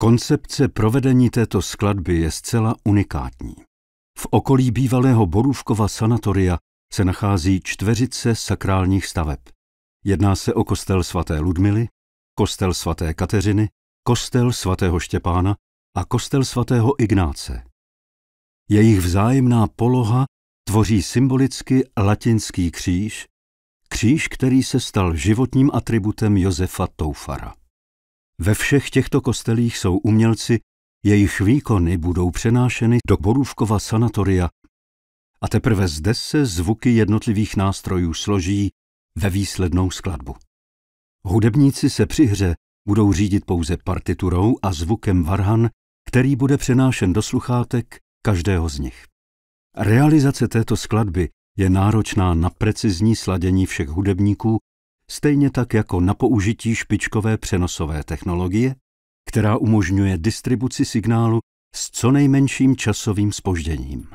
Koncepce provedení této skladby je zcela unikátní. V okolí bývalého Borůvkova sanatoria se nachází čtveřice sakrálních staveb. Jedná se o kostel svaté Ludmily, kostel svaté Kateřiny, kostel svatého Štěpána a kostel svatého Ignáce. Jejich vzájemná poloha tvoří symbolicky latinský kříž, kříž, který se stal životním atributem Josefa Toufara. Ve všech těchto kostelích jsou umělci, jejich výkony budou přenášeny do Borůvkova sanatoria a teprve zde se zvuky jednotlivých nástrojů složí ve výslednou skladbu. Hudebníci se při hře budou řídit pouze partiturou a zvukem varhan, který bude přenášen do sluchátek každého z nich. Realizace této skladby je náročná na precizní sladění všech hudebníků stejně tak jako na použití špičkové přenosové technologie, která umožňuje distribuci signálu s co nejmenším časovým spožděním.